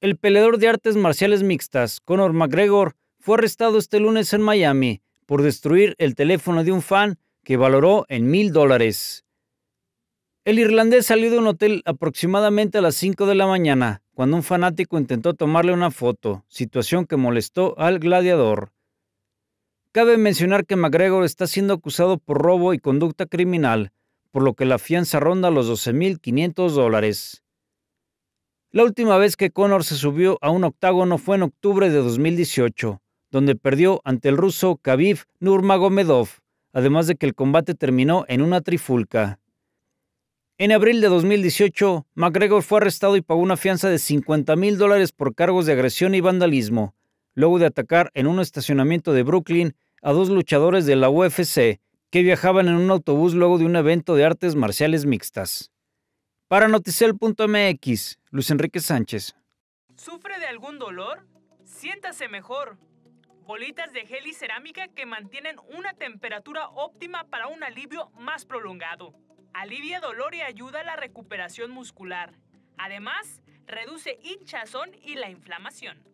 El peleador de artes marciales mixtas, Conor McGregor, fue arrestado este lunes en Miami por destruir el teléfono de un fan que valoró en mil dólares. El irlandés salió de un hotel aproximadamente a las 5 de la mañana cuando un fanático intentó tomarle una foto, situación que molestó al gladiador. Cabe mencionar que McGregor está siendo acusado por robo y conducta criminal, por lo que la fianza ronda los 12.500 dólares. La última vez que Conor se subió a un octágono fue en octubre de 2018, donde perdió ante el ruso Khabib Nurmagomedov, además de que el combate terminó en una trifulca. En abril de 2018, McGregor fue arrestado y pagó una fianza de 50 mil dólares por cargos de agresión y vandalismo, luego de atacar en un estacionamiento de Brooklyn a dos luchadores de la UFC que viajaban en un autobús luego de un evento de artes marciales mixtas. Para Noticel.mx, Luis Enrique Sánchez. ¿Sufre de algún dolor? Siéntase mejor. Bolitas de gel y cerámica que mantienen una temperatura óptima para un alivio más prolongado. Alivia dolor y ayuda a la recuperación muscular. Además, reduce hinchazón y la inflamación.